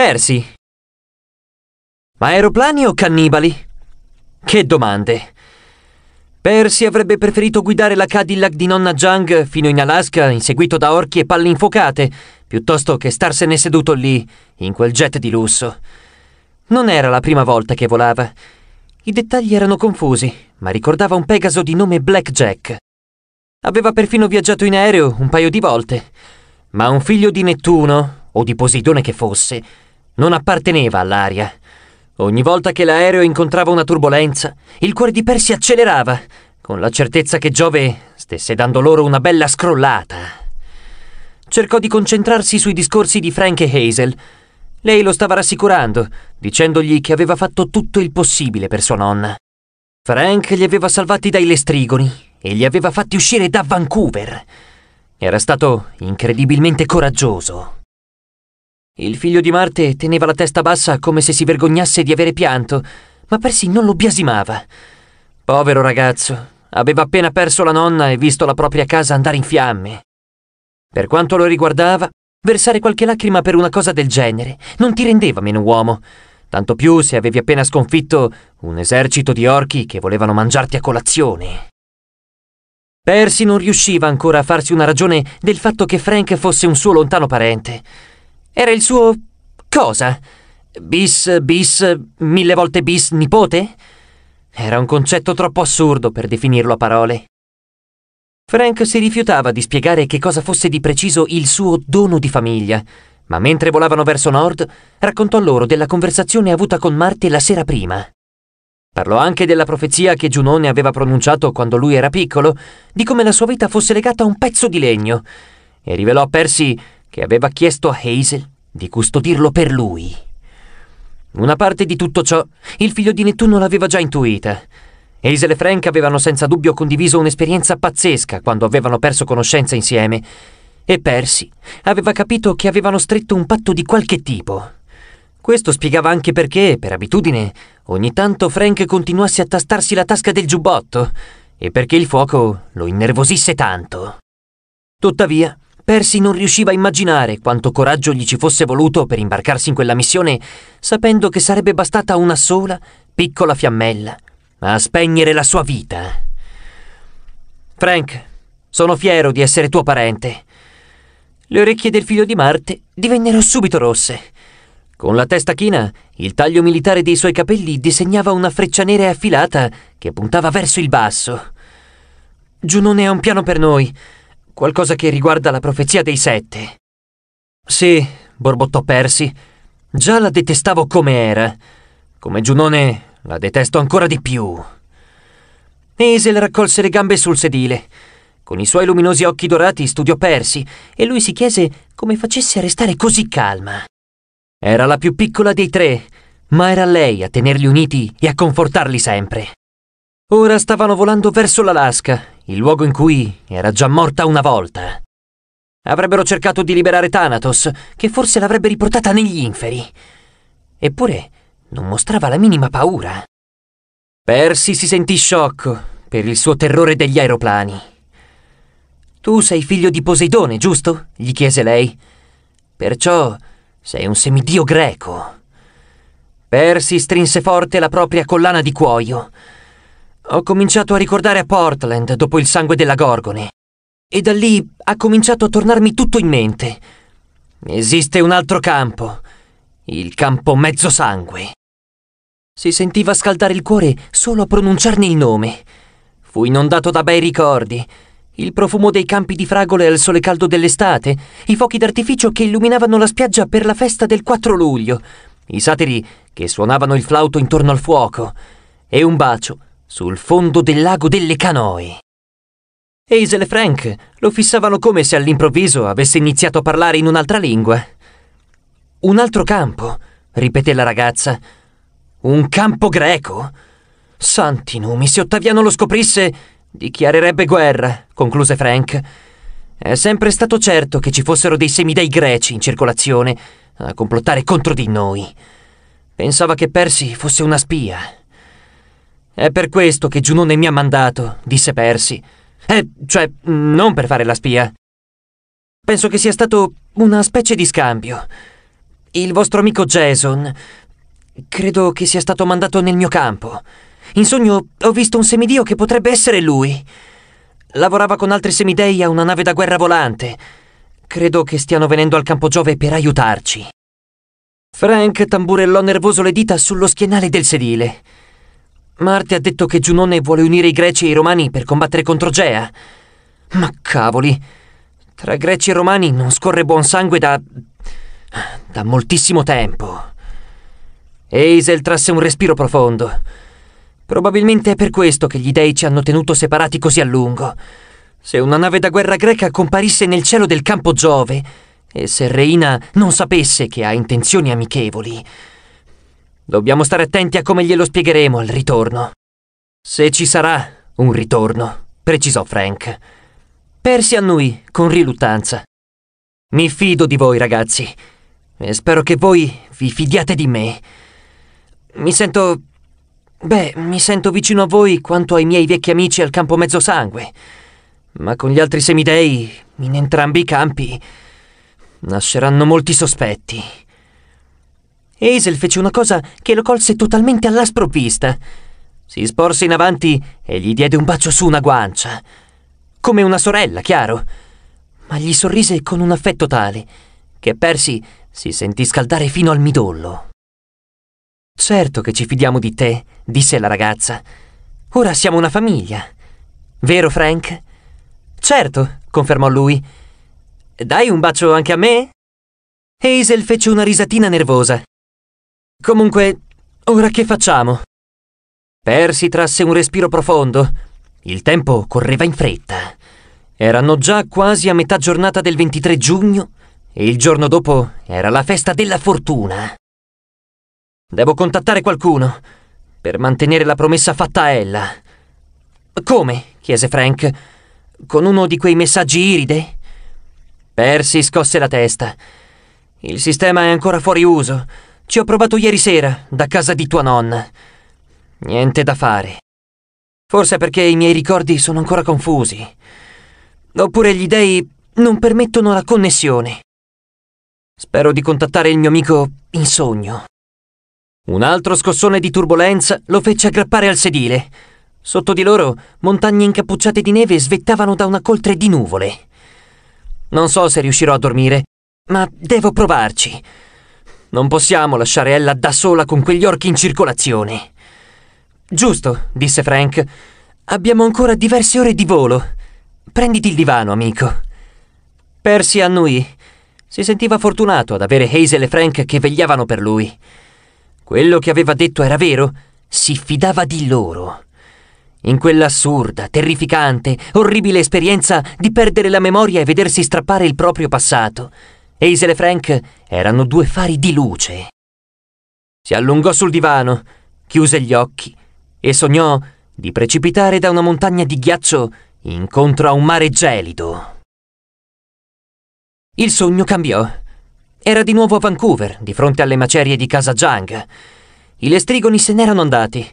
Persi. Ma aeroplani o cannibali? Che domande. Percy avrebbe preferito guidare la Cadillac di nonna Jung fino in Alaska, inseguito da orchi e palle infuocate, piuttosto che starsene seduto lì, in quel jet di lusso. Non era la prima volta che volava. I dettagli erano confusi, ma ricordava un Pegaso di nome Blackjack. Aveva perfino viaggiato in aereo un paio di volte. Ma un figlio di Nettuno, o di Posidone che fosse, non apparteneva all'aria. Ogni volta che l'aereo incontrava una turbolenza, il cuore di Percy accelerava, con la certezza che Giove stesse dando loro una bella scrollata. Cercò di concentrarsi sui discorsi di Frank e Hazel. Lei lo stava rassicurando, dicendogli che aveva fatto tutto il possibile per sua nonna. Frank li aveva salvati dai lestrigoni e li aveva fatti uscire da Vancouver. Era stato incredibilmente coraggioso. Il figlio di Marte teneva la testa bassa come se si vergognasse di avere pianto, ma Percy non lo biasimava. Povero ragazzo, aveva appena perso la nonna e visto la propria casa andare in fiamme. Per quanto lo riguardava, versare qualche lacrima per una cosa del genere non ti rendeva meno uomo, tanto più se avevi appena sconfitto un esercito di orchi che volevano mangiarti a colazione. Percy non riusciva ancora a farsi una ragione del fatto che Frank fosse un suo lontano parente. Era il suo... cosa? Bis, bis, mille volte bis nipote? Era un concetto troppo assurdo per definirlo a parole. Frank si rifiutava di spiegare che cosa fosse di preciso il suo dono di famiglia, ma mentre volavano verso nord, raccontò loro della conversazione avuta con Marte la sera prima. Parlò anche della profezia che Giunone aveva pronunciato quando lui era piccolo, di come la sua vita fosse legata a un pezzo di legno, e rivelò a Percy che aveva chiesto a Hazel di custodirlo per lui. Una parte di tutto ciò il figlio di Nettuno l'aveva già intuita. Hazel e Frank avevano senza dubbio condiviso un'esperienza pazzesca quando avevano perso conoscenza insieme e Percy aveva capito che avevano stretto un patto di qualche tipo. Questo spiegava anche perché, per abitudine, ogni tanto Frank continuasse a tastarsi la tasca del giubbotto e perché il fuoco lo innervosisse tanto. Tuttavia, Percy non riusciva a immaginare quanto coraggio gli ci fosse voluto per imbarcarsi in quella missione, sapendo che sarebbe bastata una sola, piccola fiammella a spegnere la sua vita. Frank, sono fiero di essere tuo parente. Le orecchie del figlio di Marte divennero subito rosse. Con la testa china, il taglio militare dei suoi capelli disegnava una freccia nera e affilata che puntava verso il basso. Giunone ha un piano per noi. Qualcosa che riguarda la profezia dei sette. Sì, borbottò Percy. Già la detestavo come era. Come Giunone la detesto ancora di più. Hazel raccolse le gambe sul sedile. Con i suoi luminosi occhi dorati studiò Percy e lui si chiese come facesse a restare così calma. Era la più piccola dei tre, ma era lei a tenerli uniti e a confortarli sempre. Ora stavano volando verso l'Alaska, il luogo in cui era già morta una volta. Avrebbero cercato di liberare Thanatos, che forse l'avrebbe riportata negli inferi. Eppure non mostrava la minima paura. Percy si sentì sciocco per il suo terrore degli aeroplani. Tu sei figlio di Poseidone, giusto? gli chiese lei. Perciò sei un semidio greco. Percy strinse forte la propria collana di cuoio. Ho cominciato a ricordare a Portland dopo il sangue della Gorgone. E da lì ha cominciato a tornarmi tutto in mente. Esiste un altro campo. Il campo mezzo sangue. Si sentiva scaldare il cuore solo a pronunciarne il nome. Fu inondato da bei ricordi. Il profumo dei campi di fragole al sole caldo dell'estate, i fuochi d'artificio che illuminavano la spiaggia per la festa del 4 luglio, i satiri che suonavano il flauto intorno al fuoco, e un bacio sul fondo del lago delle canoe. Hazel e Frank lo fissavano come se all'improvviso avesse iniziato a parlare in un'altra lingua. Un altro campo, ripeté la ragazza. Un campo greco? Santi numi, se Ottaviano lo scoprisse, dichiarerebbe guerra, concluse Frank. È sempre stato certo che ci fossero dei semi semidei greci in circolazione a complottare contro di noi. Pensava che Percy fosse una spia. È per questo che Giunone mi ha mandato, disse Percy. Eh, cioè, non per fare la spia. Penso che sia stato una specie di scambio. Il vostro amico Jason. Credo che sia stato mandato nel mio campo. In sogno ho visto un semidio che potrebbe essere lui. Lavorava con altri semidei a una nave da guerra volante. Credo che stiano venendo al campo Giove per aiutarci. Frank tamburellò nervoso le dita sullo schienale del sedile. Marte ha detto che Giunone vuole unire i greci e i romani per combattere contro Gea. Ma cavoli, tra greci e romani non scorre buon sangue da... da moltissimo tempo. Eisel trasse un respiro profondo. Probabilmente è per questo che gli dei ci hanno tenuto separati così a lungo. Se una nave da guerra greca comparisse nel cielo del campo Giove, e se Reina non sapesse che ha intenzioni amichevoli, Dobbiamo stare attenti a come glielo spiegheremo al ritorno. Se ci sarà un ritorno, precisò Frank. Persi a noi con riluttanza. Mi fido di voi, ragazzi, e spero che voi vi fidiate di me. Mi sento. Beh, mi sento vicino a voi quanto ai miei vecchi amici al campo mezzosangue. Ma con gli altri semidei, in entrambi i campi, nasceranno molti sospetti e Hazel fece una cosa che lo colse totalmente alla sprovvista. Si sporse in avanti e gli diede un bacio su una guancia. Come una sorella, chiaro. Ma gli sorrise con un affetto tale che Percy si sentì scaldare fino al midollo. Certo che ci fidiamo di te, disse la ragazza. Ora siamo una famiglia. Vero, Frank? Certo, confermò lui. Dai un bacio anche a me? Hazel fece una risatina nervosa. Comunque, ora che facciamo? Percy trasse un respiro profondo. Il tempo correva in fretta. Erano già quasi a metà giornata del 23 giugno e il giorno dopo era la festa della fortuna. Devo contattare qualcuno per mantenere la promessa fatta a Ella. Come? chiese Frank. Con uno di quei messaggi iride? Percy scosse la testa. Il sistema è ancora fuori uso. Ci ho provato ieri sera, da casa di tua nonna. Niente da fare. Forse perché i miei ricordi sono ancora confusi. Oppure gli dei non permettono la connessione. Spero di contattare il mio amico in sogno. Un altro scossone di turbolenza lo fece aggrappare al sedile. Sotto di loro montagne incappucciate di neve svettavano da una coltre di nuvole. Non so se riuscirò a dormire, ma devo provarci. Non possiamo lasciare Ella da sola con quegli orchi in circolazione. Giusto, disse Frank. Abbiamo ancora diverse ore di volo. Prenditi il divano, amico. Percy annuì. Si sentiva fortunato ad avere Hazel e Frank che vegliavano per lui. Quello che aveva detto era vero. Si fidava di loro. In quell'assurda, terrificante, orribile esperienza di perdere la memoria e vedersi strappare il proprio passato, Hazel e Frank erano due fari di luce. Si allungò sul divano, chiuse gli occhi e sognò di precipitare da una montagna di ghiaccio incontro a un mare gelido. Il sogno cambiò. Era di nuovo a Vancouver, di fronte alle macerie di casa Jang. I lestrigoni se n'erano andati.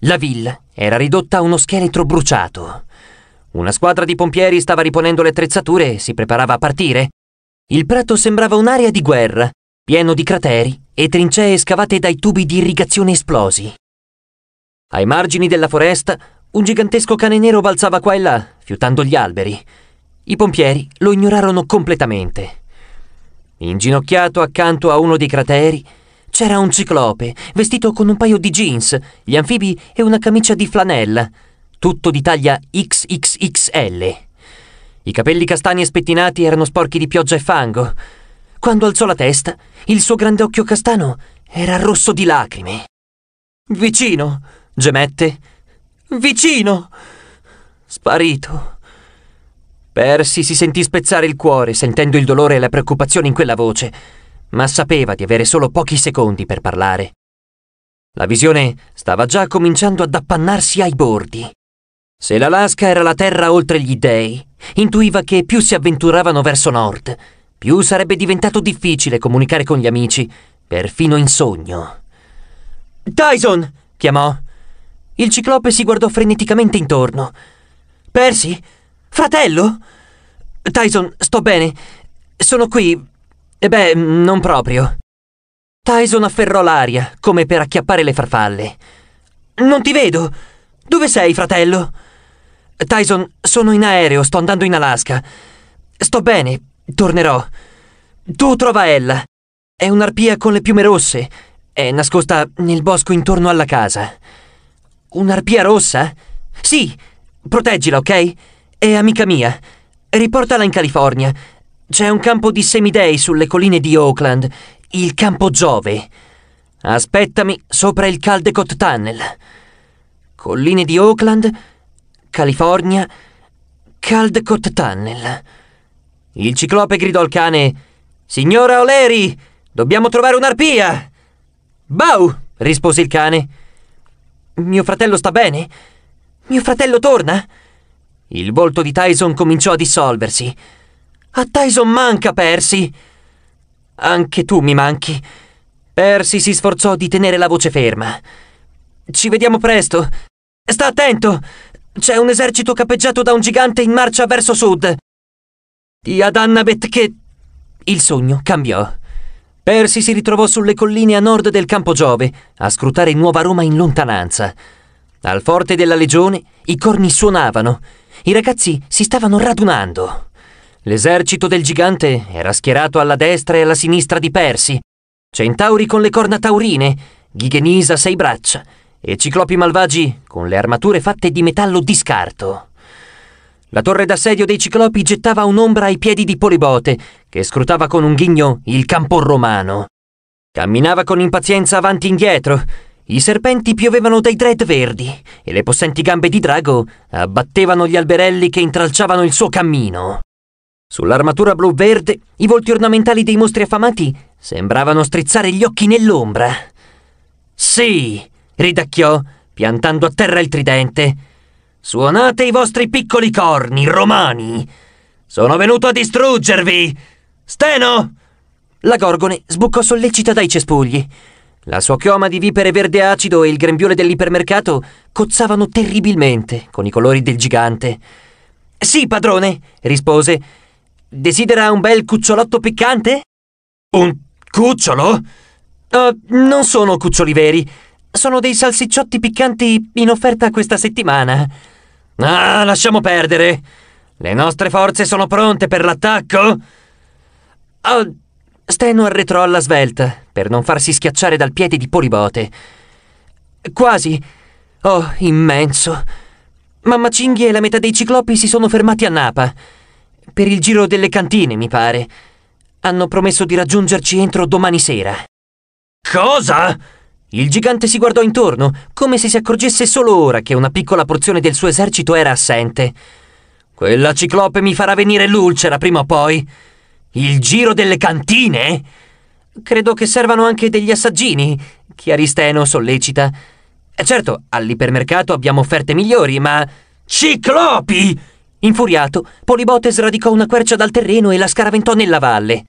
La villa era ridotta a uno scheletro bruciato. Una squadra di pompieri stava riponendo le attrezzature e si preparava a partire il prato sembrava un'area di guerra, pieno di crateri e trincee scavate dai tubi di irrigazione esplosi. Ai margini della foresta, un gigantesco cane nero balzava qua e là, fiutando gli alberi. I pompieri lo ignorarono completamente. Inginocchiato accanto a uno dei crateri, c'era un ciclope, vestito con un paio di jeans, gli anfibi e una camicia di flanella, tutto di taglia XXXL. I capelli castani e spettinati erano sporchi di pioggia e fango. Quando alzò la testa, il suo grande occhio castano era rosso di lacrime. Vicino, gemette. Vicino! Sparito. Persi si sentì spezzare il cuore, sentendo il dolore e la preoccupazione in quella voce, ma sapeva di avere solo pochi secondi per parlare. La visione stava già cominciando ad appannarsi ai bordi. Se l'Alaska era la terra oltre gli dèi, intuiva che più si avventuravano verso nord, più sarebbe diventato difficile comunicare con gli amici, perfino in sogno. Tyson! chiamò. Il ciclope si guardò freneticamente intorno. Percy? Fratello? Tyson, sto bene. Sono qui. E eh beh, non proprio. Tyson afferrò l'aria, come per acchiappare le farfalle. Non ti vedo! Dove sei, fratello? Tyson, sono in aereo, sto andando in Alaska. Sto bene, tornerò. Tu trova Ella. È un'arpia con le piume rosse. È nascosta nel bosco intorno alla casa. Un'arpia rossa? Sì, proteggila, ok? È amica mia. Riportala in California. C'è un campo di semidei sulle colline di Oakland, il campo Giove. Aspettami sopra il Caldecott Tunnel colline ecco, di Oakland, California, Caldecott Tunnel. Il ciclope gridò al cane: Signora O'Leary, dobbiamo trovare un'arpia! Bau! rispose il cane. Mio fratello sta bene? Mio fratello torna? Il volto di Tyson cominciò a dissolversi. A Tyson manca Percy! Anche tu mi manchi. Percy si sforzò di tenere la voce ferma. Ci vediamo presto! Sta attento! C'è un esercito capeggiato da un gigante in marcia verso sud. Yadannabet che... Il sogno cambiò. Persi si ritrovò sulle colline a nord del Campo Giove, a scrutare Nuova Roma in lontananza. Al forte della legione i corni suonavano. I ragazzi si stavano radunando. L'esercito del gigante era schierato alla destra e alla sinistra di Persi. Centauri con le corna taurine, Ghigenisa sei braccia, e ciclopi malvagi con le armature fatte di metallo di scarto. La torre d'assedio dei ciclopi gettava un'ombra ai piedi di Polibote, che scrutava con un ghigno il campo romano. Camminava con impazienza avanti e indietro. I serpenti piovevano dai dread verdi e le possenti gambe di drago abbattevano gli alberelli che intralciavano il suo cammino. Sull'armatura blu-verde i volti ornamentali dei mostri affamati sembravano strizzare gli occhi nell'ombra. Sì, ridacchiò, piantando a terra il tridente. Suonate i vostri piccoli corni, romani! Sono venuto a distruggervi! Steno! La Gorgone sbucò sollecita dai cespugli. La sua chioma di vipere verde acido e il grembiule dell'ipermercato cozzavano terribilmente con i colori del gigante. Sì, padrone, rispose. Desidera un bel cucciolotto piccante? Un cucciolo? Uh, non sono cuccioli veri, sono dei salsicciotti piccanti in offerta questa settimana. Ah, lasciamo perdere. Le nostre forze sono pronte per l'attacco? Oh, Steno arretrò alla svelta per non farsi schiacciare dal piede di Polibote. Quasi. Oh, immenso. Mamma Cinghi e la metà dei ciclopi si sono fermati a Napa. Per il giro delle cantine, mi pare. Hanno promesso di raggiungerci entro domani sera. Cosa? Il gigante si guardò intorno, come se si accorgesse solo ora che una piccola porzione del suo esercito era assente. Quella ciclope mi farà venire l'ulcera prima o poi. Il giro delle cantine? Credo che servano anche degli assaggini, Chiaristeno sollecita. Eh, certo, all'ipermercato abbiamo offerte migliori, ma... Ciclopi! Infuriato, Polibote sradicò una quercia dal terreno e la scaraventò nella valle.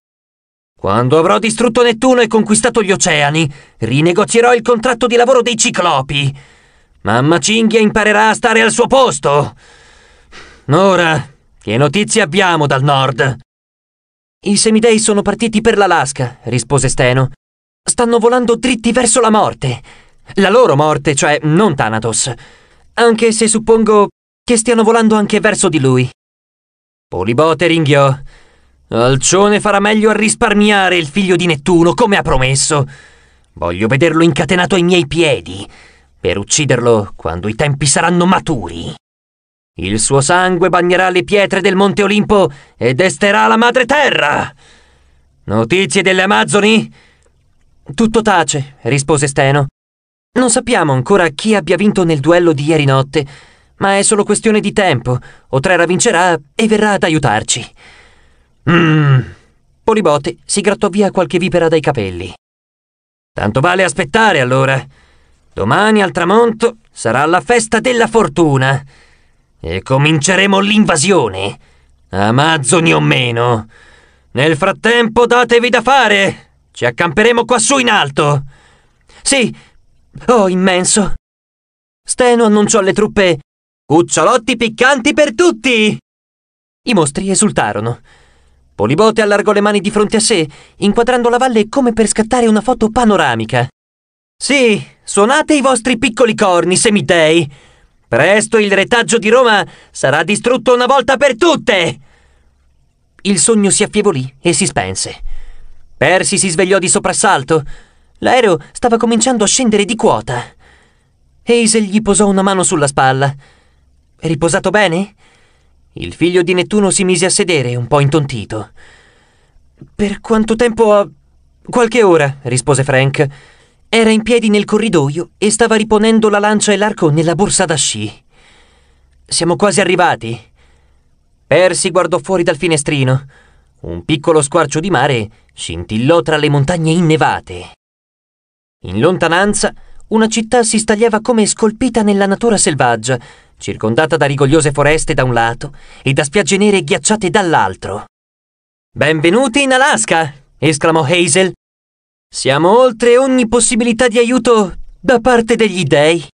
Quando avrò distrutto Nettuno e conquistato gli oceani, rinegozierò il contratto di lavoro dei ciclopi. Mamma Cinghia imparerà a stare al suo posto. Ora, che notizie abbiamo dal nord? I semidei sono partiti per l'Alaska, rispose Steno. Stanno volando dritti verso la morte. La loro morte, cioè non Thanatos. Anche se suppongo che stiano volando anche verso di lui. Polibote ringhiò. Alcione farà meglio a risparmiare il figlio di Nettuno, come ha promesso. Voglio vederlo incatenato ai miei piedi, per ucciderlo quando i tempi saranno maturi. Il suo sangue bagnerà le pietre del Monte Olimpo e desterà la madre terra. Notizie delle Amazzoni? Tutto tace, rispose Steno. Non sappiamo ancora chi abbia vinto nel duello di ieri notte, ma è solo questione di tempo. Otrera vincerà e verrà ad aiutarci. Mmm. Polibotte si grattò via qualche vipera dai capelli. Tanto vale aspettare allora. Domani al tramonto sarà la festa della fortuna. E cominceremo l'invasione. Amazzoni o meno. Nel frattempo datevi da fare. Ci accamperemo quassù in alto. Sì. Oh, immenso. Steno annunciò alle truppe Cucciolotti piccanti per tutti! I mostri esultarono. Polibote allargò le mani di fronte a sé, inquadrando la valle come per scattare una foto panoramica. Sì, suonate i vostri piccoli corni, semidei. Presto il retaggio di Roma sarà distrutto una volta per tutte. Il sogno si affievolì e si spense. Persi si svegliò di soprassalto. L'aereo stava cominciando a scendere di quota. Hazel gli posò una mano sulla spalla. Riposato bene? Il figlio di Nettuno si mise a sedere, un po' intontito. Per quanto tempo ha... Qualche ora, rispose Frank. Era in piedi nel corridoio e stava riponendo la lancia e l'arco nella borsa da sci. Siamo quasi arrivati. Percy guardò fuori dal finestrino. Un piccolo squarcio di mare scintillò tra le montagne innevate. In lontananza, una città si stagliava come scolpita nella natura selvaggia, circondata da rigogliose foreste da un lato e da spiagge nere ghiacciate dall'altro. Benvenuti in Alaska! esclamò Hazel. Siamo oltre ogni possibilità di aiuto da parte degli dei.